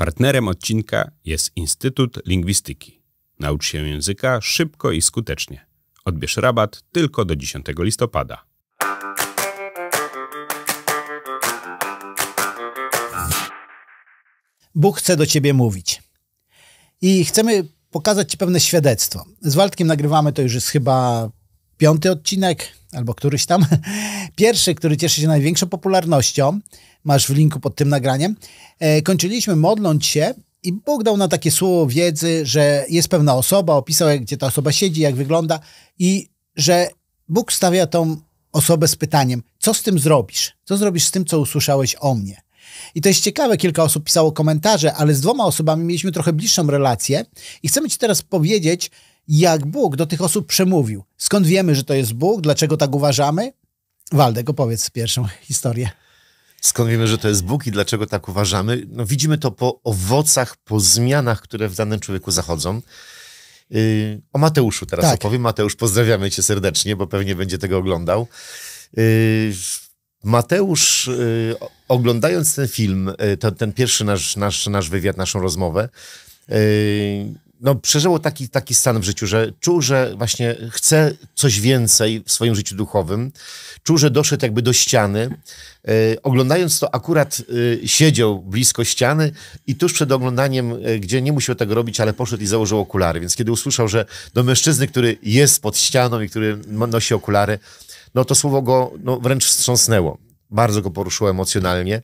Partnerem odcinka jest Instytut Lingwistyki. Naucz się języka szybko i skutecznie. Odbierz rabat tylko do 10 listopada. Bóg chce do ciebie mówić. I chcemy pokazać ci pewne świadectwo. Z Waltkiem nagrywamy to już jest chyba piąty odcinek, albo któryś tam, pierwszy, który cieszy się największą popularnością, masz w linku pod tym nagraniem, e, kończyliśmy modląc się i Bóg dał na takie słowo wiedzy, że jest pewna osoba, opisał, jak, gdzie ta osoba siedzi, jak wygląda i że Bóg stawia tą osobę z pytaniem, co z tym zrobisz? Co zrobisz z tym, co usłyszałeś o mnie? I to jest ciekawe, kilka osób pisało komentarze, ale z dwoma osobami mieliśmy trochę bliższą relację i chcemy Ci teraz powiedzieć, jak Bóg do tych osób przemówił. Skąd wiemy, że to jest Bóg? Dlaczego tak uważamy? Waldek, opowiedz pierwszą historię. Skąd wiemy, że to jest Bóg i dlaczego tak uważamy? No, widzimy to po owocach, po zmianach, które w danym człowieku zachodzą. Yy, o Mateuszu teraz tak. opowiem. Mateusz, pozdrawiamy cię serdecznie, bo pewnie będzie tego oglądał. Yy, Mateusz, yy, oglądając ten film, yy, ten, ten pierwszy nasz, nasz, nasz wywiad, naszą rozmowę, yy, no, przeżyło taki, taki stan w życiu, że czuł, że właśnie chce coś więcej w swoim życiu duchowym. Czuł, że doszedł jakby do ściany. E, oglądając to, akurat e, siedział blisko ściany i tuż przed oglądaniem, e, gdzie nie musiał tego robić, ale poszedł i założył okulary. Więc kiedy usłyszał, że do mężczyzny, który jest pod ścianą i który nosi okulary, no to słowo go no, wręcz wstrząsnęło. Bardzo go poruszyło emocjonalnie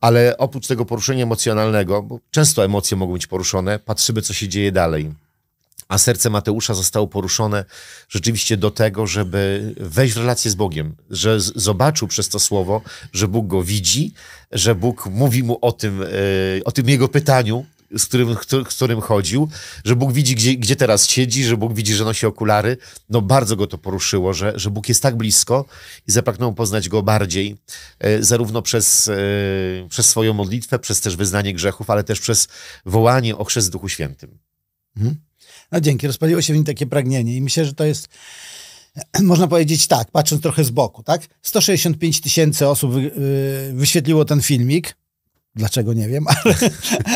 ale oprócz tego poruszenia emocjonalnego, bo często emocje mogą być poruszone, patrzymy, co się dzieje dalej. A serce Mateusza zostało poruszone rzeczywiście do tego, żeby wejść w relację z Bogiem, że zobaczył przez to słowo, że Bóg go widzi, że Bóg mówi mu o tym, e, o tym jego pytaniu, z którym, z którym chodził, że Bóg widzi, gdzie, gdzie teraz siedzi, że Bóg widzi, że nosi okulary. No bardzo go to poruszyło, że, że Bóg jest tak blisko i zapragnął poznać go bardziej, e, zarówno przez, e, przez swoją modlitwę, przez też wyznanie grzechów, ale też przez wołanie o chrzest Duchu Świętym. Mhm. No dzięki, rozpaliło się w nim takie pragnienie i myślę, że to jest można powiedzieć tak, patrząc trochę z boku, tak? 165 tysięcy osób y, wyświetliło ten filmik, Dlaczego nie wiem, ale,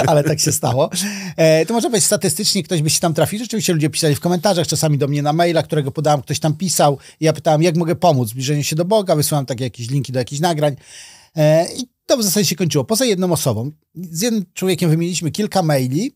ale tak się stało. E, to może być statystycznie, ktoś by się tam trafił. Rzeczywiście ludzie pisali w komentarzach, czasami do mnie na maila, którego podałem, ktoś tam pisał. Ja pytałem, jak mogę pomóc w zbliżeniu się do Boga, wysłałem takie jakieś linki do jakichś nagrań. E, I to w zasadzie się kończyło. Poza jedną osobą, z jednym człowiekiem wymieniliśmy kilka maili.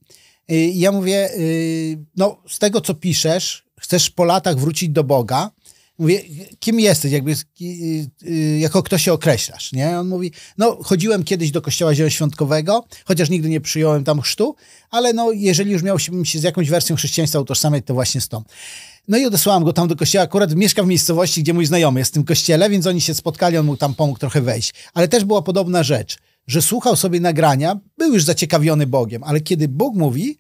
E, I ja mówię, y, no z tego co piszesz, chcesz po latach wrócić do Boga. Mówię, kim jesteś, jakby, y, y, y, jako kto się określasz, nie? On mówi, no chodziłem kiedyś do kościoła zielonoświątkowego, chociaż nigdy nie przyjąłem tam chrztu, ale no jeżeli już miałbym się z jakąś wersją chrześcijaństwa utożsamiać, to właśnie z tą. No i odesłałem go tam do kościoła. Akurat mieszka w miejscowości, gdzie mój znajomy jest w tym kościele, więc oni się spotkali, on mu tam pomógł trochę wejść. Ale też była podobna rzecz, że słuchał sobie nagrania, był już zaciekawiony Bogiem, ale kiedy Bóg mówi,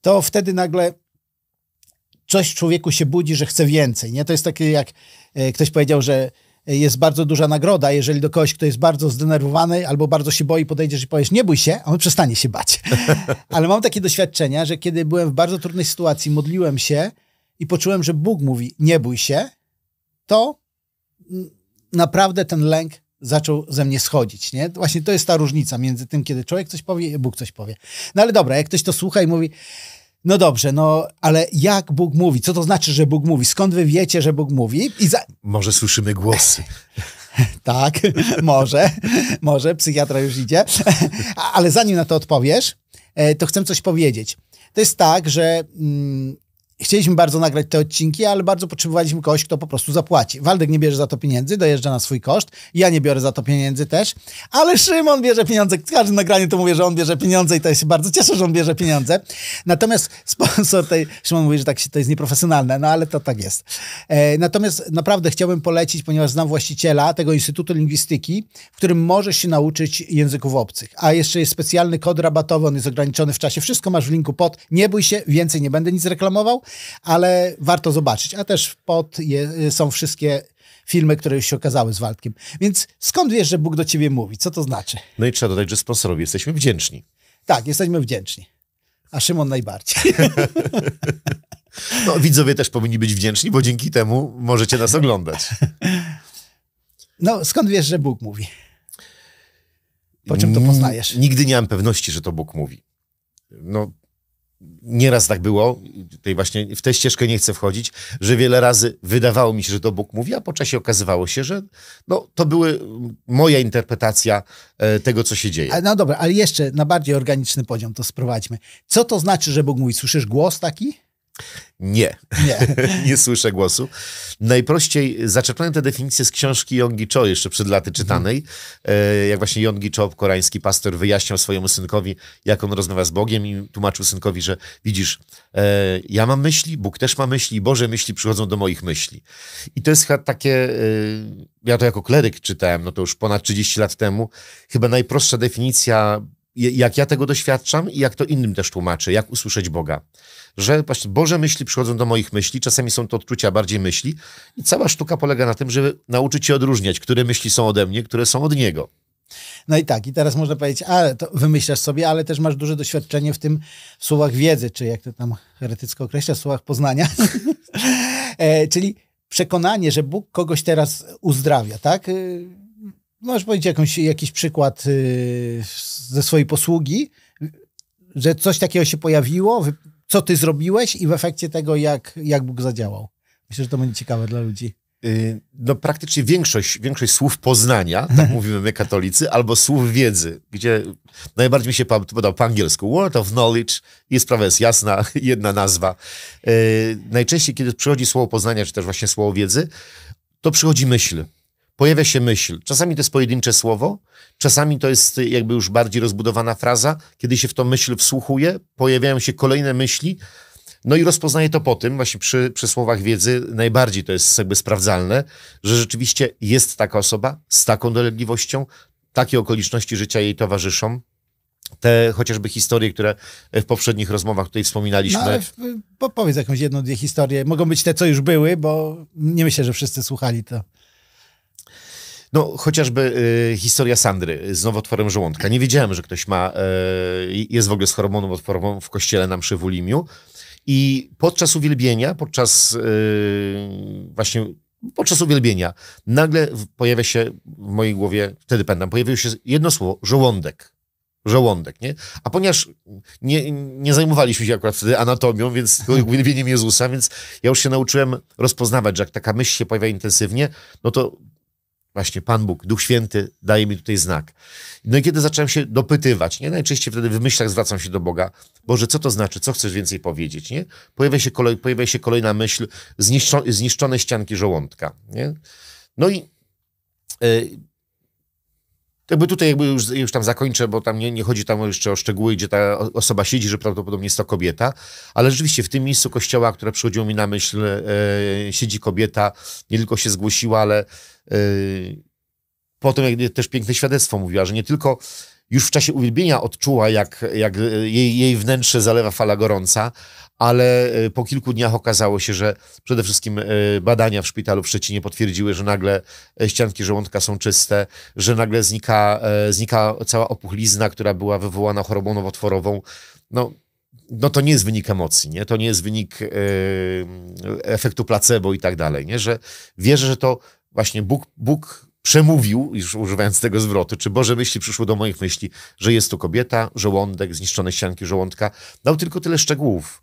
to wtedy nagle coś w człowieku się budzi, że chce więcej. Nie? To jest takie jak e, ktoś powiedział, że jest bardzo duża nagroda, jeżeli do kogoś, kto jest bardzo zdenerwowany albo bardzo się boi, podejdziesz i powiesz, nie bój się, on przestanie się bać. Ale mam takie doświadczenia, że kiedy byłem w bardzo trudnej sytuacji, modliłem się i poczułem, że Bóg mówi, nie bój się, to naprawdę ten lęk zaczął ze mnie schodzić, nie? Właśnie to jest ta różnica między tym, kiedy człowiek coś powie i Bóg coś powie. No ale dobra, jak ktoś to słucha i mówi, no dobrze, no ale jak Bóg mówi? Co to znaczy, że Bóg mówi? Skąd wy wiecie, że Bóg mówi? I za... Może słyszymy głosy. tak, może, może, psychiatra już idzie. ale zanim na to odpowiesz, e, to chcę coś powiedzieć. To jest tak, że mm, Chcieliśmy bardzo nagrać te odcinki, ale bardzo potrzebowaliśmy kogoś, kto po prostu zapłaci. Waldek nie bierze za to pieniędzy, dojeżdża na swój koszt. Ja nie biorę za to pieniędzy też, ale Szymon bierze pieniądze. W każdym nagraniu to mówię, że on bierze pieniądze i to ja się bardzo cieszę, że on bierze pieniądze. Natomiast sponsor tej, Szymon mówi, że tak się, to jest nieprofesjonalne, no ale to tak jest. E, natomiast naprawdę chciałbym polecić, ponieważ znam właściciela tego Instytutu Lingwistyki, w którym możesz się nauczyć języków obcych. A jeszcze jest specjalny kod rabatowy, on jest ograniczony w czasie. Wszystko masz w linku pod. Nie bój się, więcej nie będę nic reklamował ale warto zobaczyć. A też pod je, są wszystkie filmy, które już się okazały z Waldkiem. Więc skąd wiesz, że Bóg do ciebie mówi? Co to znaczy? No i trzeba dodać, że sponsorowi jesteśmy wdzięczni. Tak, jesteśmy wdzięczni. A Szymon najbardziej. no, widzowie też powinni być wdzięczni, bo dzięki temu możecie nas oglądać. No, skąd wiesz, że Bóg mówi? Po czym to poznajesz? Nigdy nie mam pewności, że to Bóg mówi. No, nieraz tak było, tej właśnie w tę ścieżkę nie chcę wchodzić, że wiele razy wydawało mi się, że to Bóg mówi, a po czasie okazywało się, że no, to były mm, moja interpretacja e, tego, co się dzieje. No dobra, ale jeszcze na bardziej organiczny poziom to sprowadźmy. Co to znaczy, że Bóg mówi? Słyszysz głos taki? Nie, nie, nie słyszę głosu. Najprościej zaczerpnąłem tę definicję z książki Yongi Cho, jeszcze przed laty mhm. czytanej. Mm. Jak właśnie Yongi Cho, koreański pastor, wyjaśniał swojemu synkowi, jak on rozmawia z Bogiem i tłumaczył synkowi, że widzisz, e, ja mam myśli, Bóg też ma myśli, Boże myśli przychodzą do moich myśli. I to jest takie, e, ja to jako kleryk czytałem, no to już ponad 30 lat temu, chyba najprostsza definicja jak ja tego doświadczam i jak to innym też tłumaczę, jak usłyszeć Boga. Że właśnie Boże myśli przychodzą do moich myśli, czasami są to odczucia bardziej myśli i cała sztuka polega na tym, żeby nauczyć się odróżniać, które myśli są ode mnie, które są od Niego. No i tak, i teraz można powiedzieć, ale to wymyślasz sobie, ale też masz duże doświadczenie w tym w słowach wiedzy, czy jak to tam heretycko określa, w słowach poznania. e, czyli przekonanie, że Bóg kogoś teraz uzdrawia, tak? E, możesz powiedzieć jakąś, jakiś przykład y, ze swojej posługi, że coś takiego się pojawiło, co ty zrobiłeś i w efekcie tego, jak, jak Bóg zadziałał. Myślę, że to będzie ciekawe dla ludzi. Y, no, praktycznie większość, większość słów poznania, tak mówimy my katolicy, albo słów wiedzy, gdzie najbardziej mi się podał po angielsku. Word of knowledge i sprawa jest jasna, jedna nazwa. Y, najczęściej, kiedy przychodzi słowo poznania, czy też właśnie słowo wiedzy, to przychodzi myśl pojawia się myśl. Czasami to jest pojedyncze słowo, czasami to jest y, jakby już bardziej rozbudowana fraza. Kiedy się w tą myśl wsłuchuje, pojawiają się kolejne myśli. No i rozpoznaje to po tym, właśnie przy, przy słowach wiedzy najbardziej to jest jakby sprawdzalne, że rzeczywiście jest taka osoba z taką dolegliwością, takie okoliczności życia jej towarzyszą, te chociażby historie, które w poprzednich rozmowach tutaj wspominaliśmy. No, y, powiedz jakąś jedną, dwie historie. Mogą być te, co już były, bo nie myślę, że wszyscy słuchali to. No, chociażby y, historia Sandry z nowotworem żołądka. Nie wiedziałem, że ktoś ma, y, jest w ogóle z hormoną nowotworową w kościele na mszy w Ulimiu. I podczas uwielbienia, podczas y, właśnie podczas uwielbienia, nagle pojawia się w mojej głowie, wtedy pamiętam, pojawiło się jedno słowo, żołądek. Żołądek, nie? A ponieważ nie, nie zajmowaliśmy się akurat wtedy anatomią, więc uwielbieniem Jezusa, więc ja już się nauczyłem rozpoznawać, że jak taka myśl się pojawia intensywnie, no to Właśnie Pan Bóg, Duch Święty daje mi tutaj znak. No i kiedy zacząłem się dopytywać, nie? Najczęściej wtedy w myślach zwracam się do Boga. Boże, co to znaczy? Co chcesz więcej powiedzieć, nie? Pojawia się, kolej, pojawia się kolejna myśl, zniszczo, zniszczone ścianki żołądka, nie? No i yy, jakby tutaj jakby już, już tam zakończę, bo tam nie, nie chodzi tam jeszcze o szczegóły, gdzie ta osoba siedzi, że prawdopodobnie jest to kobieta, ale rzeczywiście w tym miejscu kościoła, które przychodziło mi na myśl, e, siedzi kobieta, nie tylko się zgłosiła, ale Yy, Potem jak też piękne świadectwo mówiła, że nie tylko już w czasie uwielbienia odczuła, jak, jak jej, jej wnętrze zalewa fala gorąca, ale yy, po kilku dniach okazało się, że przede wszystkim yy, badania w szpitalu w Szczecinie potwierdziły, że nagle ścianki żołądka są czyste, że nagle znika, znika cała opuchlizna, która była wywołana chorobą nowotworową. No, no to nie jest wynik emocji, nie? to nie jest wynik yy, efektu placebo i tak dalej, nie? że wierzę, że to właśnie Bóg, Bóg przemówił, już używając tego zwrotu, czy Boże myśli przyszło do moich myśli, że jest to kobieta, żołądek, zniszczone ścianki żołądka. Dał tylko tyle szczegółów.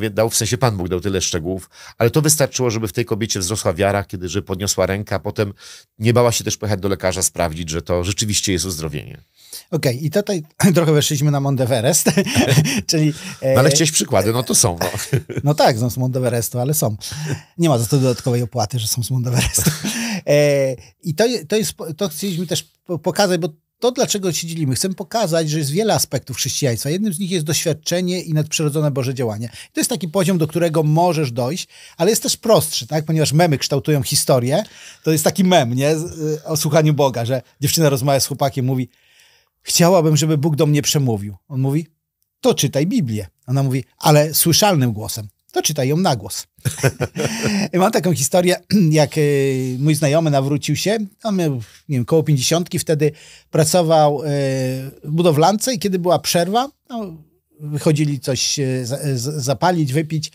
Yy, dał, w sensie Pan Bóg dał tyle szczegółów, ale to wystarczyło, żeby w tej kobiecie wzrosła wiara, kiedy że podniosła rękę, a potem nie bała się też pojechać do lekarza, sprawdzić, że to rzeczywiście jest uzdrowienie. Okej, okay, i tutaj trochę weszliśmy na Monteverest, tak. czyli... E, no ale chcieć przykłady, no to są. No, no tak, są z Monteverestu, ale są. Nie ma za to dodatkowej opłaty, że są z Monteverestu. E, I to, to jest, to chcieliśmy też pokazać, bo to, dlaczego się dzielimy, chcemy pokazać, że jest wiele aspektów chrześcijaństwa. Jednym z nich jest doświadczenie i nadprzyrodzone Boże działanie. I to jest taki poziom, do którego możesz dojść, ale jest też prostszy, tak? ponieważ memy kształtują historię. To jest taki mem nie? Y, o słuchaniu Boga, że dziewczyna rozmawia z chłopakiem, mówi: Chciałabym, żeby Bóg do mnie przemówił. On mówi: To czytaj Biblię. Ona mówi: Ale słyszalnym głosem to czytaj ją na głos. Mam taką historię, jak y, mój znajomy nawrócił się, on miał, nie wiem, koło pięćdziesiątki, wtedy pracował y, w budowlance i kiedy była przerwa, no, wychodzili coś y, zapalić, wypić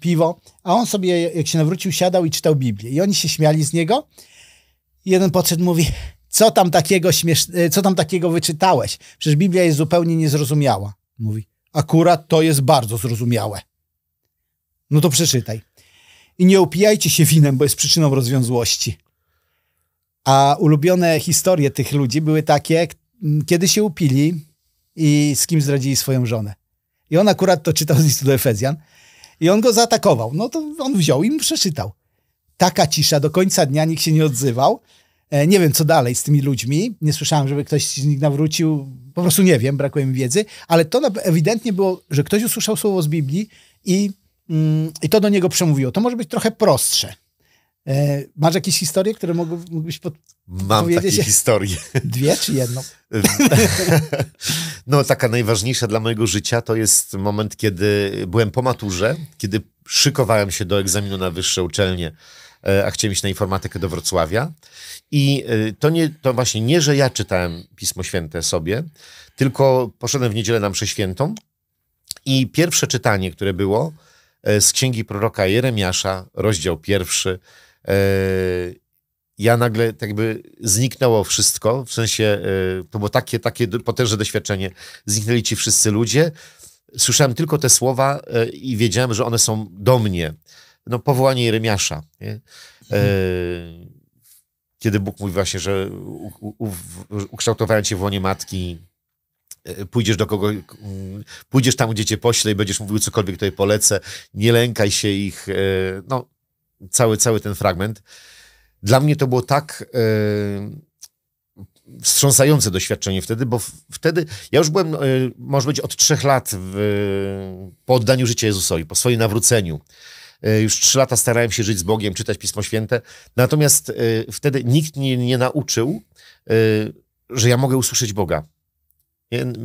piwo, a on sobie, jak się nawrócił, siadał i czytał Biblię. I oni się śmiali z niego. Jeden podszedł mówi, co tam takiego, śmiesz... co tam takiego wyczytałeś? Przecież Biblia jest zupełnie niezrozumiała. Mówi, akurat to jest bardzo zrozumiałe. No to przeczytaj. I nie upijajcie się winem, bo jest przyczyną rozwiązłości. A ulubione historie tych ludzi były takie, kiedy się upili i z kim zdradzili swoją żonę. I on akurat to czytał z listu do Efezjan. I on go zaatakował. No to on wziął i mu przeczytał. Taka cisza, do końca dnia nikt się nie odzywał. E, nie wiem, co dalej z tymi ludźmi. Nie słyszałem, żeby ktoś z nich nawrócił. Po prostu nie wiem, brakuje mi wiedzy. Ale to ewidentnie było, że ktoś usłyszał słowo z Biblii i Mm, i to do niego przemówiło. To może być trochę prostsze. E, masz jakieś historie, które mógłbyś pod... Mam powiedzieć? takie historie. Dwie czy jedną? No, taka najważniejsza dla mojego życia to jest moment, kiedy byłem po maturze, kiedy szykowałem się do egzaminu na wyższe uczelnie, e, a chciałem iść na informatykę do Wrocławia. I e, to, nie, to właśnie nie, że ja czytałem Pismo Święte sobie, tylko poszedłem w niedzielę na mszę świętą i pierwsze czytanie, które było, E, z księgi proroka Jeremiasza, rozdział pierwszy. E, ja nagle tak jakby zniknęło wszystko, w sensie e, to było takie, takie potężne doświadczenie. Zniknęli ci wszyscy ludzie. Słyszałem tylko te słowa i wiedziałem, że one są do mnie. No, powołanie Jeremiasza. Nie? Kiedy Bóg mówi właśnie, że ukształtowałem cię w łonie matki, E, pójdziesz do kogo? pójdziesz tam, gdzie cię pośle i będziesz mówił cokolwiek tutaj polecę, nie lękaj się ich, e, no, cały, cały ten fragment. Dla mnie to było tak e, wstrząsające doświadczenie wtedy, bo wtedy ja już byłem, może być, od trzech lat w, po oddaniu życia Jezusowi, po swoim nawróceniu. Już trzy lata starałem się żyć z Bogiem, czytać Pismo Święte, natomiast wtedy nikt mnie nie nauczył, że ja mogę usłyszeć Boga.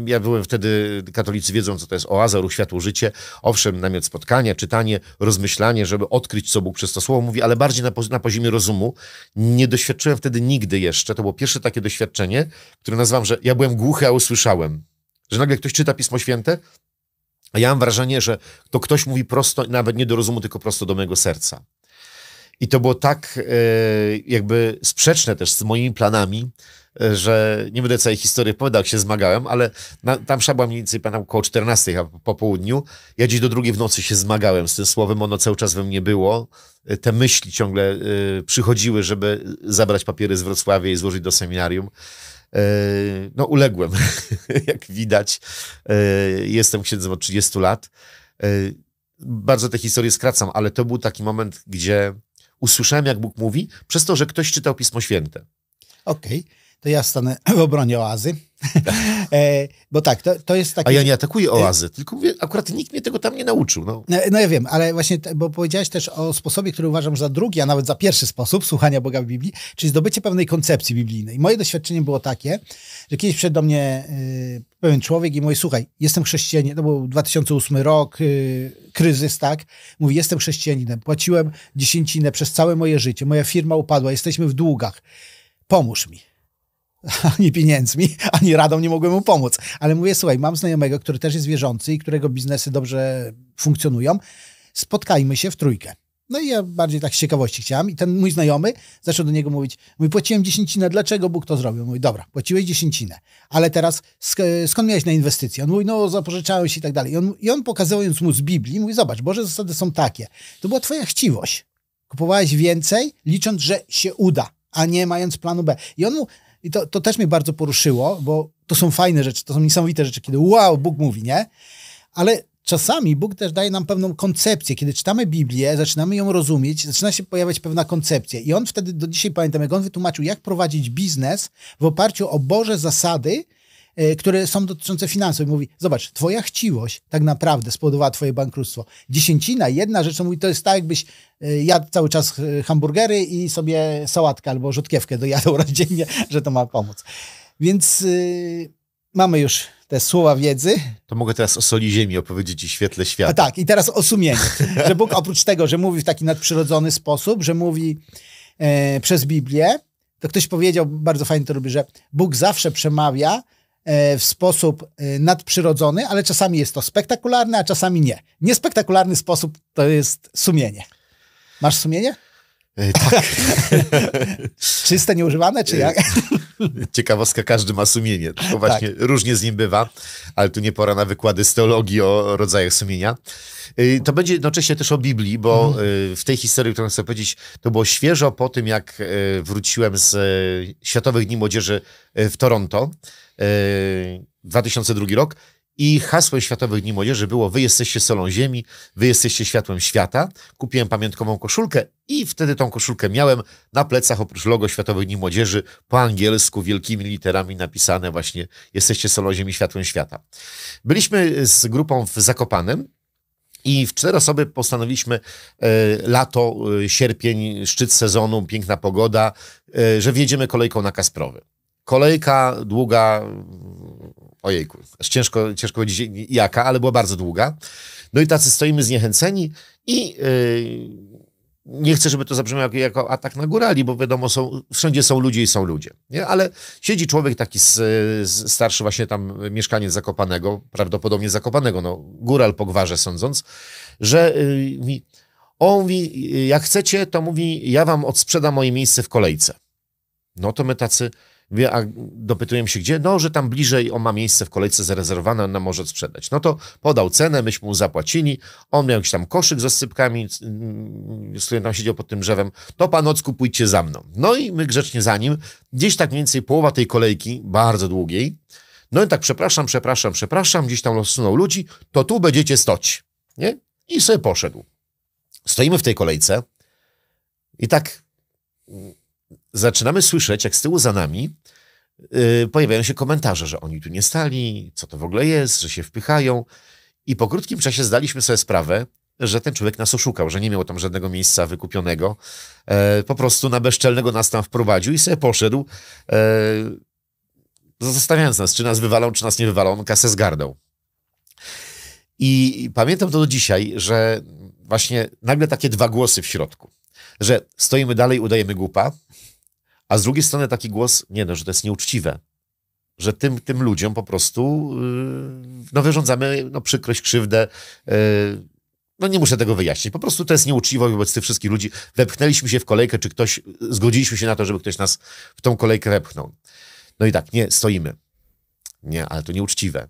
Ja byłem wtedy, katolicy wiedzą, co to jest oaza, ruch, światło, życie. Owszem, namiot spotkania, czytanie, rozmyślanie, żeby odkryć, co Bóg przez to słowo mówi, ale bardziej na, na poziomie rozumu. Nie doświadczyłem wtedy nigdy jeszcze. To było pierwsze takie doświadczenie, które nazywam, że ja byłem głuchy, a usłyszałem. Że nagle ktoś czyta Pismo Święte, a ja mam wrażenie, że to ktoś mówi prosto, nawet nie do rozumu, tylko prosto do mojego serca. I to było tak e, jakby sprzeczne też z moimi planami, E, że nie będę całej historii opowiadał, jak się zmagałem, ale na, tam szabła mniej więcej około 14 po południu. Ja dziś do drugiej w nocy się zmagałem z tym słowem, ono cały czas we mnie było. E, te myśli ciągle y, przychodziły, żeby zabrać papiery z Wrocławia i złożyć do seminarium. Y, no uległem, jak widać. Y, jestem księdzem od 30 lat. Bardzo te historie skracam, ale to był taki moment, gdzie usłyszałem, jak Bóg mówi, przez to, że ktoś czytał Pismo Święte. Okej. Okay to ja stanę w obronie oazy. Tak. E, bo tak, to, to jest takie... A ja nie atakuję e, oazy, tylko mówię, akurat nikt mnie tego tam nie nauczył. No. no, no ja wiem, ale właśnie, bo powiedziałeś też o sposobie, który uważam za drugi, a nawet za pierwszy sposób słuchania Boga w Biblii, czyli zdobycie pewnej koncepcji biblijnej. Moje doświadczenie było takie, że kiedyś przyszedł do mnie y, pewien człowiek i mówi, słuchaj, jestem chrześcijanin, to był 2008 rok, y, kryzys, tak? Mówi, jestem chrześcijaninem, płaciłem dziesięcinę przez całe moje życie, moja firma upadła, jesteśmy w długach, pomóż mi ani pieniędzmi, ani radą nie mogłem mu pomóc. Ale mówię, słuchaj, mam znajomego, który też jest wierzący i którego biznesy dobrze funkcjonują. Spotkajmy się w trójkę. No i ja bardziej tak z ciekawości chciałem. I ten mój znajomy zaczął do niego mówić, mój płaciłem dziesięcinę, dlaczego Bóg to zrobił? Mówi, dobra, płaciłeś dziesięcinę, ale teraz sk skąd miałeś na inwestycje? On mówi, no zapożyczałeś i tak dalej. I on, i on pokazując mu z Biblii, mówi, zobacz, Boże zasady są takie. To była twoja chciwość. Kupowałeś więcej, licząc, że się uda, a nie mając planu B. I on mu i to, to też mnie bardzo poruszyło, bo to są fajne rzeczy, to są niesamowite rzeczy, kiedy wow, Bóg mówi, nie? Ale czasami Bóg też daje nam pewną koncepcję. Kiedy czytamy Biblię, zaczynamy ją rozumieć, zaczyna się pojawiać pewna koncepcja. I on wtedy, do dzisiaj pamiętam, jak on wytłumaczył, jak prowadzić biznes w oparciu o Boże zasady, Y, które są dotyczące finansów. I mówi, zobacz, twoja chciwość tak naprawdę spowodowała twoje bankructwo. Dziesięcina, jedna rzecz, mówi, to jest tak, jakbyś y, jadł cały czas y, hamburgery i sobie sałatkę albo rzutkiewkę dojadł raz dziennie, że to ma pomóc. Więc yy, mamy już te słowa wiedzy. To mogę teraz o soli ziemi opowiedzieć i świetle świata. A tak, i teraz o sumieniu. że Bóg oprócz tego, że mówi w taki nadprzyrodzony sposób, że mówi e, przez Biblię, to ktoś powiedział, bardzo fajnie to robi, że Bóg zawsze przemawia E, w sposób e, nadprzyrodzony, ale czasami jest to spektakularne, a czasami nie. Niespektakularny sposób to jest sumienie. Masz sumienie? E, tak. Czyste, nieużywane, czy jak? E, ciekawostka, każdy ma sumienie. To właśnie tak. różnie z nim bywa, ale tu nie pora na wykłady z teologii o rodzajach sumienia. E, to będzie jednocześnie też o Biblii, bo mhm. w tej historii, którą chcę powiedzieć, to było świeżo po tym, jak wróciłem z Światowych Dni Młodzieży w Toronto, 2002 rok. I hasło Światowych Dni Młodzieży było Wy jesteście solą ziemi, Wy jesteście światłem świata. Kupiłem pamiątkową koszulkę i wtedy tą koszulkę miałem na plecach oprócz logo Światowych Dni Młodzieży po angielsku wielkimi literami napisane właśnie Jesteście solą ziemi, światłem świata. Byliśmy z grupą w Zakopanem i w cztery osoby postanowiliśmy e, lato, e, sierpień, szczyt sezonu, piękna pogoda, e, że wjedziemy kolejką na Kasprowy. Kolejka długa Ojejku, aż ciężko, ciężko powiedzieć jaka, ale była bardzo długa. No i tacy stoimy zniechęceni i yy, nie chcę, żeby to zabrzmiało jako, jako atak na górali, bo wiadomo, są, wszędzie są ludzie i są ludzie. Nie? Ale siedzi człowiek taki z, z starszy właśnie tam mieszkaniec Zakopanego, prawdopodobnie Zakopanego, no góral po gwarze sądząc, że yy, on mówi, jak chcecie, to mówi, ja wam odsprzedam moje miejsce w kolejce. No to my tacy a dopytuję się gdzie, no, że tam bliżej on ma miejsce w kolejce zarezerwowane, on nam może sprzedać. No to podał cenę, myśmy mu zapłacili, on miał jakiś tam koszyk ze sypkami, z mm, którym tam siedział pod tym drzewem, to pan odskupujcie za mną. No i my grzecznie za nim, gdzieś tak mniej więcej połowa tej kolejki, bardzo długiej, no i tak przepraszam, przepraszam, przepraszam, gdzieś tam rozsunął ludzi, to tu będziecie stoć, nie? I sobie poszedł. Stoimy w tej kolejce i tak zaczynamy słyszeć, jak z tyłu za nami yy, pojawiają się komentarze, że oni tu nie stali, co to w ogóle jest, że się wpychają. I po krótkim czasie zdaliśmy sobie sprawę, że ten człowiek nas oszukał, że nie miał tam żadnego miejsca wykupionego. E, po prostu na bezczelnego nas tam wprowadził i sobie poszedł, e, zostawiając nas, czy nas wywalą, czy nas nie wywalą, on kasę zgardał. I pamiętam to do dzisiaj, że właśnie nagle takie dwa głosy w środku, że stoimy dalej, udajemy głupa, a z drugiej strony taki głos, nie no, że to jest nieuczciwe, że tym, tym ludziom po prostu yy, no, wyrządzamy no, przykrość, krzywdę. Yy, no nie muszę tego wyjaśnić. Po prostu to jest nieuczciwe wobec tych wszystkich ludzi. Wepchnęliśmy się w kolejkę, czy ktoś, zgodziliśmy się na to, żeby ktoś nas w tą kolejkę wepchnął. No i tak, nie, stoimy. Nie, ale to nieuczciwe.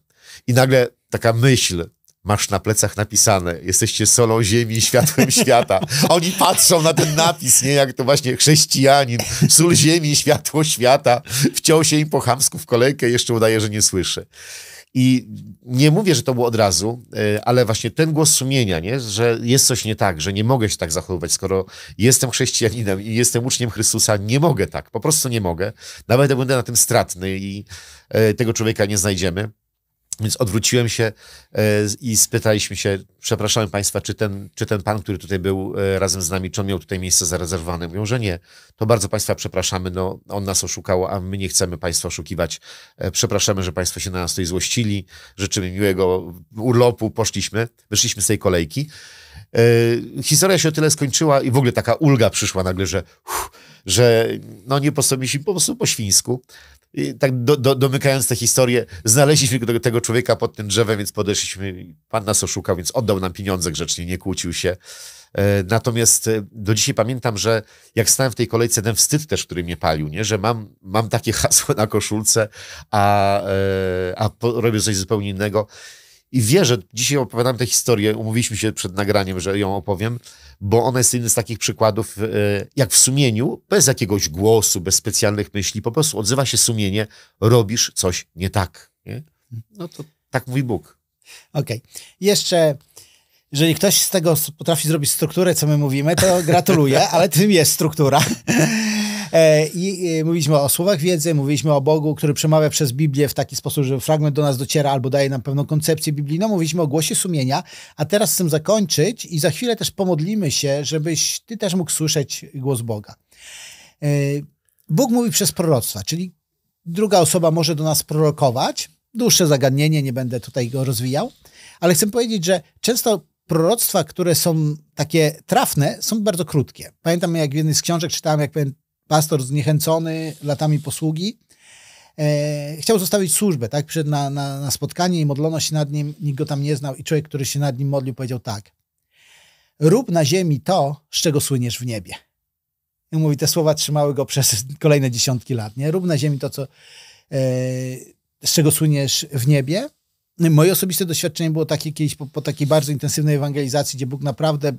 I nagle taka myśl, masz na plecach napisane, jesteście solą ziemi i światłem świata. Oni patrzą na ten napis, nie, jak to właśnie chrześcijanin, sól ziemi i światło świata, wciął się im po chamsku w kolejkę, jeszcze udaje, że nie słyszy. I nie mówię, że to było od razu, e, ale właśnie ten głos sumienia, nie? że jest coś nie tak, że nie mogę się tak zachowywać, skoro jestem chrześcijaninem i jestem uczniem Chrystusa, nie mogę tak, po prostu nie mogę. Nawet będę na tym stratny i e, tego człowieka nie znajdziemy. Więc odwróciłem się e, i spytaliśmy się, przepraszam Państwa, czy ten, czy ten pan, który tutaj był e, razem z nami, czy on miał tutaj miejsce zarezerwowane? Mówią, że nie. To bardzo Państwa przepraszamy, no on nas oszukał, a my nie chcemy Państwa oszukiwać. E, przepraszamy, że Państwo się na nas tutaj złościli. Życzymy miłego urlopu. Poszliśmy, wyszliśmy z tej kolejki. Historia się o tyle skończyła i w ogóle taka ulga przyszła nagle, że, uff, że no nie postanowiliśmy po prostu po świńsku. I tak do, do, domykając tę historię, znaleźliśmy tego, tego, człowieka pod tym drzewem, więc podeszliśmy, pan nas oszukał, więc oddał nam pieniądze grzecznie, nie kłócił się. E, natomiast e, do dzisiaj pamiętam, że jak stałem w tej kolejce, ten wstyd też, który mnie palił, nie? że mam, mam takie hasło na koszulce, a, e, a robię coś zupełnie innego. I wierzę, dzisiaj opowiadam tę historię, umówiliśmy się przed nagraniem, że ją opowiem, bo ona jest jednym z takich przykładów, e, jak w sumieniu, bez jakiegoś głosu, bez specjalnych myśli, po prostu odzywa się sumienie, robisz coś nie tak. Nie? No to tak mówi Bóg. Okej. Okay. Jeszcze, jeżeli ktoś z tego potrafi zrobić strukturę, co my mówimy, to gratuluję, ale tym jest struktura. E, I e, mówiliśmy o słowach wiedzy, mówiliśmy o Bogu, który przemawia przez Biblię w taki sposób, że fragment do nas dociera albo daje nam pewną koncepcję biblijną. No, mówiliśmy o głosie sumienia, a teraz chcę zakończyć i za chwilę też pomodlimy się, żebyś ty też mógł słyszeć głos Boga. E, Bóg mówi przez proroctwa, czyli druga osoba może do nas prorokować. Dłuższe zagadnienie, nie będę tutaj go rozwijał, ale chcę powiedzieć, że często proroctwa, które są takie trafne, są bardzo krótkie. Pamiętam, jak w jednej z książek czytałem, jak pewien pastor zniechęcony latami posługi, e, chciał zostawić służbę, tak? Przyszedł na, na, na, spotkanie i modlono się nad nim, nikt go tam nie znał i człowiek, który się nad nim modlił, powiedział tak. Rób na ziemi to, z czego słyniesz w niebie. I mówi, te słowa trzymały go przez kolejne dziesiątki lat, nie? Rób na ziemi to, co, e, z czego słyniesz w niebie. Moje osobiste doświadczenie było takie kiedyś po, po takiej bardzo intensywnej ewangelizacji, gdzie Bóg naprawdę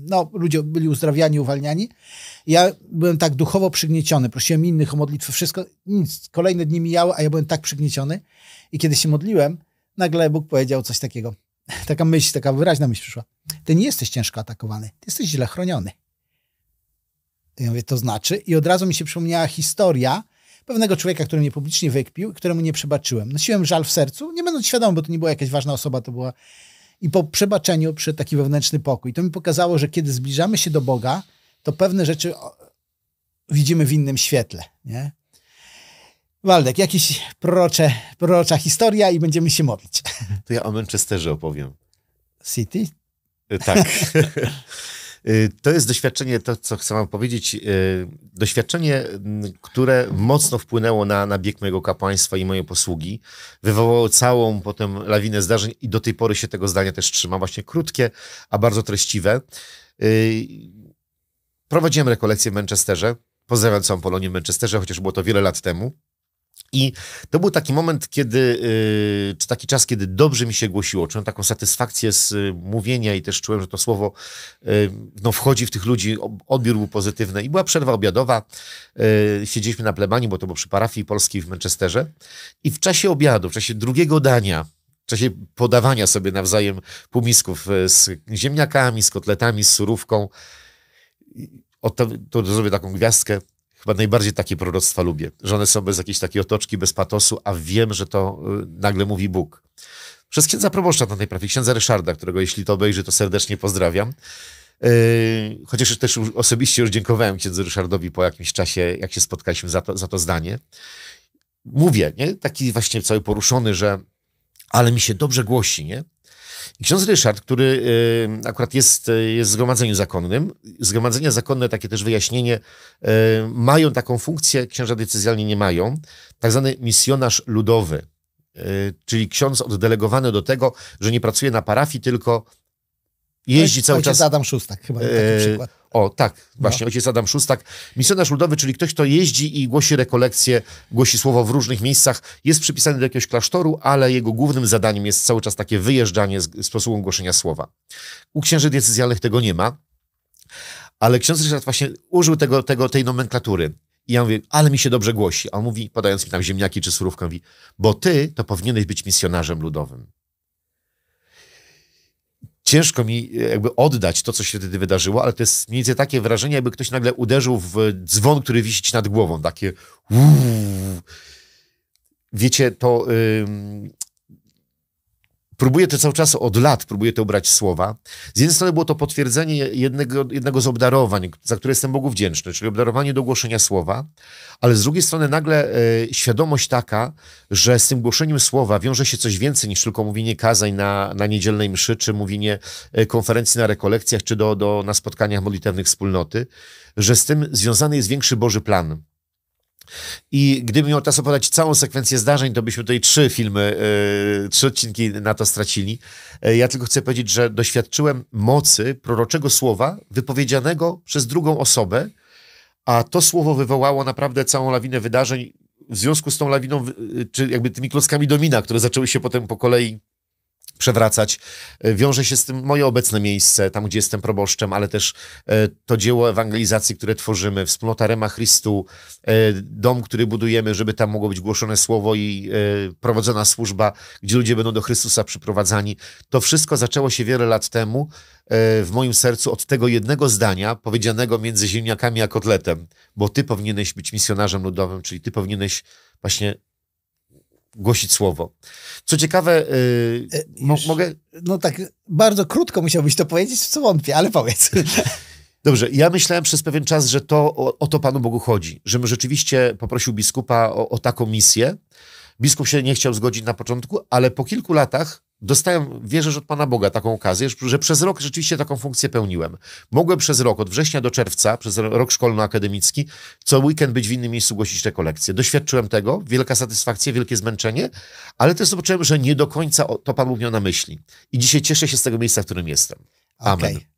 no, ludzie byli uzdrawiani, uwalniani. Ja byłem tak duchowo przygnieciony, prosiłem innych o modlitwę, wszystko, nic. Kolejne dni mijały, a ja byłem tak przygnieciony. I kiedy się modliłem, nagle Bóg powiedział coś takiego. Taka myśl, taka wyraźna myśl przyszła. Ty nie jesteś ciężko atakowany, ty jesteś źle chroniony. Ja mówię, to znaczy? I od razu mi się przypomniała historia pewnego człowieka, który mnie publicznie wykpił, któremu nie przebaczyłem. Nosiłem żal w sercu, nie będąc świadom, bo to nie była jakaś ważna osoba, to była i po przebaczeniu przy taki wewnętrzny pokój. To mi pokazało, że kiedy zbliżamy się do Boga, to pewne rzeczy widzimy w innym świetle. Nie? Waldek, jakieś prorocze, prorocza historia i będziemy się modlić. To ja o Manchesterze opowiem. City? E, tak. Y, to jest doświadczenie, to co chcę wam powiedzieć, y, doświadczenie, mm, które mocno wpłynęło na, na bieg mojego kapłaństwa i mojej posługi. Wywołało całą potem lawinę zdarzeń i do tej pory się tego zdania też trzyma. Właśnie krótkie, a bardzo treściwe. Y, prowadziłem rekolekcję w Manchesterze. Pozdrawiam całą Polonię w Manchesterze, chociaż było to wiele lat temu. I to był taki moment, kiedy, y, czy taki czas, kiedy dobrze mi się głosiło. Czułem taką satysfakcję z y, mówienia i też czułem, że to słowo y, no, wchodzi w tych ludzi, odbiór był pozytywny. I była przerwa obiadowa, siedzieliśmy na plebanii, bo to było przy parafii polskiej w Manchesterze. I w czasie obiadu, w czasie drugiego dania, w czasie podawania sobie nawzajem półmisków z ziemniakami, z kotletami, z surówką, to, to zrobię taką gwiazdkę, chyba najbardziej takie proroctwa lubię, że one są bez jakiejś takiej otoczki, bez patosu, a wiem, że to y, nagle mówi Bóg. Przez księdza proboszcza na tej prawie, księdza Ryszarda, którego jeśli to obejrzy, to serdecznie pozdrawiam. Y, chociaż też osobiście już dziękowałem księdzu Ryszardowi po jakimś czasie, jak się spotkaliśmy za to, za to zdanie. Mówię, nie? taki właśnie cały poruszony, że ale mi się dobrze głosi, nie? Ksiądz Ryszard, który e, akurat jest, e, jest w zgromadzeniu zakonnym, zgromadzenia zakonne, takie też wyjaśnienie, e, mają taką funkcję, księża decyzjalnie nie mają, tak zwany misjonarz ludowy, czyli ksiądz oddelegowany do tego, że nie pracuje na parafii, tylko jeździ cały ojciec czas. Adam Szustak. chyba taki yy, przykład. O, tak, no. właśnie, no. ojciec Adam Szustak. Misjonarz ludowy, czyli ktoś, kto jeździ i głosi rekolekcje, głosi słowo w różnych miejscach, jest przypisany do jakiegoś klasztoru, ale jego głównym zadaniem jest cały czas takie wyjeżdżanie z posługą głoszenia słowa. U księży decyzjalnych tego nie ma, ale ksiądz Ryszard właśnie użył tego, tego, tej nomenklatury. I ja mówię, ale mi się dobrze głosi. A on mówi, podając mi tam ziemniaki czy surówkę, mówi, bo ty to powinieneś być misjonarzem ludowym ciężko mi e, jakby oddać to, co się wtedy wydarzyło, ale to jest mniej więcej takie wrażenie, jakby ktoś nagle uderzył w dzwon, który wisi ci nad głową, takie uuu. Wiecie, to... Yy próbuję to cały czas od lat, próbuję to ubrać słowa. Z jednej strony było to potwierdzenie jednego, jednego z obdarowań, za które jestem Bogu wdzięczny, czyli obdarowanie do głoszenia słowa, ale z drugiej strony nagle e, świadomość taka, że z tym głoszeniem słowa wiąże się coś więcej niż tylko mówienie kazań na, na niedzielnej mszy, czy mówienie e, konferencji na rekolekcjach, czy do, do, na spotkaniach modlitewnych wspólnoty, że z tym związany jest większy Boży plan i gdybym miał teraz opowiadać całą sekwencję zdarzeń, to byśmy tutaj trzy filmy, yy, trzy odcinki na to stracili. Yy, ja tylko chcę powiedzieć, że doświadczyłem mocy proroczego słowa wypowiedzianego przez drugą osobę, a to słowo wywołało naprawdę całą lawinę wydarzeń. W związku z tą lawiną, yy, czy jakby tymi klockami domina, które zaczęły się potem po kolei przewracać. E, wiąże się z tym moje obecne miejsce, tam gdzie jestem proboszczem, ale też e, to dzieło ewangelizacji, które tworzymy, wspólnota Rema Chrystu, e, dom, który budujemy, żeby tam mogło być głoszone słowo i prowadzona służba, gdzie ludzie będą do Chrystusa przyprowadzani. To wszystko zaczęło się wiele lat temu w moim sercu od tego jednego zdania powiedzianego między ziemniakami a kotletem, bo ty powinieneś być misjonarzem ludowym, czyli ty powinieneś właśnie głosić słowo. Co ciekawe, yy, Już, mogę. No tak, bardzo krótko musiałbyś to powiedzieć, w co wątpię, ale powiedz. Dobrze, ja myślałem przez pewien czas, że to o, o to Panu Bogu chodzi, żebym rzeczywiście poprosił biskupa o, o taką misję. Biskup się nie chciał zgodzić na początku, ale po kilku latach dostałem, wierzę, że od Pana Boga taką okazję, że przez rok rzeczywiście taką funkcję pełniłem. Mogłem przez rok, od września do czerwca, przez rok szkolno-akademicki, co weekend być w innym miejscu, głosić te kolekcje. Doświadczyłem tego, wielka satysfakcja, wielkie zmęczenie, ale też zobaczyłem, że nie do końca to Pan mówił na myśli. I dzisiaj cieszę się z tego miejsca, w którym jestem. Amen. Okay.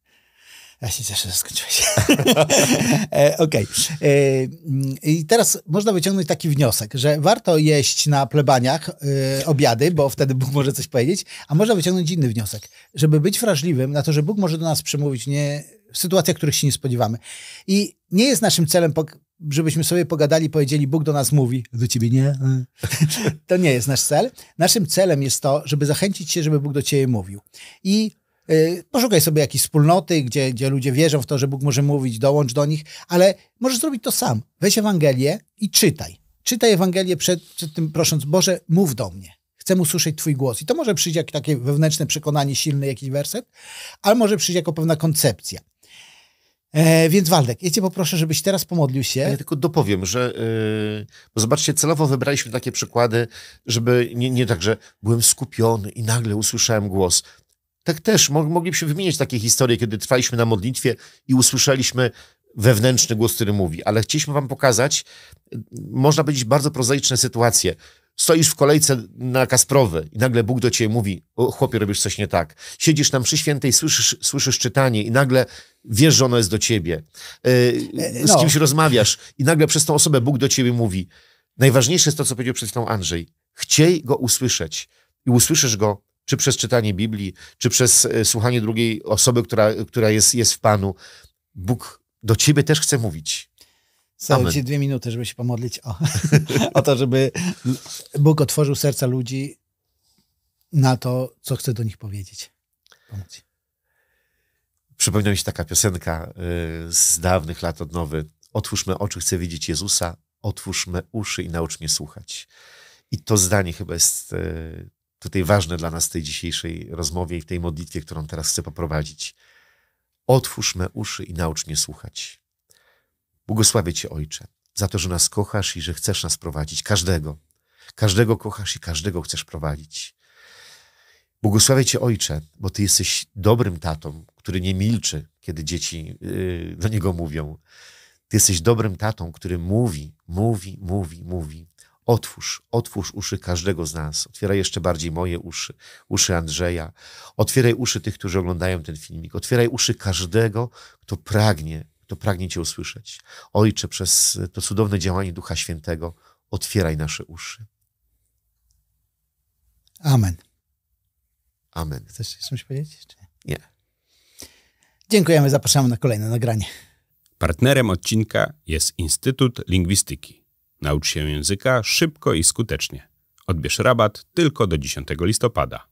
Ja się cieszę, że skończyłeś. E, okej. Okay. E, I teraz można wyciągnąć taki wniosek, że warto jeść na plebaniach e, obiady, bo wtedy Bóg może coś powiedzieć, a można wyciągnąć inny wniosek, żeby być wrażliwym na to, że Bóg może do nas przemówić nie w sytuacjach, których się nie spodziewamy. I nie jest naszym celem żebyśmy sobie pogadali, powiedzieli, Bóg do nas mówi, do ciebie nie. to nie jest nasz cel. Naszym celem jest to, żeby zachęcić się, żeby Bóg do ciebie mówił. I Y, poszukaj sobie jakiejś wspólnoty, gdzie, gdzie ludzie wierzą w to, że Bóg może mówić, dołącz do nich, ale możesz zrobić to sam. Weź Ewangelię i czytaj. Czytaj Ewangelię przed, przed tym, prosząc, Boże, mów do mnie chcę usłyszeć Twój głos. I to może przyjść jak takie wewnętrzne przekonanie, silny jakiś werset, ale może przyjść jako pewna koncepcja. E, więc Waldek, ja Cię poproszę, żebyś teraz pomodlił się. Ja tylko dopowiem, że yy, bo zobaczcie, celowo wybraliśmy takie przykłady, żeby nie, nie tak, że byłem skupiony i nagle usłyszałem głos. Tak też, moglibyśmy wymieniać takie historie, kiedy trwaliśmy na modlitwie i usłyszeliśmy wewnętrzny głos, który mówi, ale chcieliśmy wam pokazać, można powiedzieć, bardzo prozaiczne sytuacje. Stoisz w kolejce na Kasprowy i nagle Bóg do ciebie mówi, o, chłopie, robisz coś nie tak. Siedzisz tam przy świętej, słyszysz, słyszysz czytanie i nagle wiesz, że ono jest do ciebie. Yy, z no. kimś rozmawiasz i nagle przez tą osobę Bóg do ciebie mówi. Najważniejsze jest to, co powiedział przed chwilą Andrzej. Chciej go usłyszeć i usłyszysz go czy przez czytanie Biblii, czy przez e, słuchanie drugiej osoby, która, która jest, jest w Panu. Bóg do ciebie też chce mówić. Są ci dwie minuty, żeby się pomodlić o, o to, żeby Bóg otworzył serca ludzi na to, co chce do nich powiedzieć. Pomóc. Przypomniała mi się taka piosenka e, z dawnych lat od nowy. Otwórzmy oczy, chcę widzieć Jezusa, otwórzmy uszy i naucz mnie słuchać. I to zdanie chyba jest e, tutaj ważne dla nas w tej dzisiejszej rozmowie i w tej modlitwie, którą teraz chcę poprowadzić. Otwórz me uszy i naucz mnie słuchać. Błogosławię Cię, Ojcze, za to, że nas kochasz i że chcesz nas prowadzić. Każdego. Każdego kochasz i każdego chcesz prowadzić. Błogosławię Cię, Ojcze, bo Ty jesteś dobrym tatą, który nie milczy, kiedy dzieci yy, do niego mówią. Ty jesteś dobrym tatą, który mówi, mówi, mówi, mówi. Otwórz, otwórz uszy każdego z nas. Otwieraj jeszcze bardziej moje uszy, uszy Andrzeja. Otwieraj uszy tych, którzy oglądają ten filmik. Otwieraj uszy każdego, kto pragnie, kto pragnie Cię usłyszeć. Ojcze, przez to cudowne działanie Ducha Świętego, otwieraj nasze uszy. Amen. Amen. Chcesz coś powiedzieć? Czy nie? nie. Dziękujemy, zapraszamy na kolejne nagranie. Partnerem odcinka jest Instytut Lingwistyki. Naucz się języka szybko i skutecznie. Odbierz rabat tylko do 10 listopada.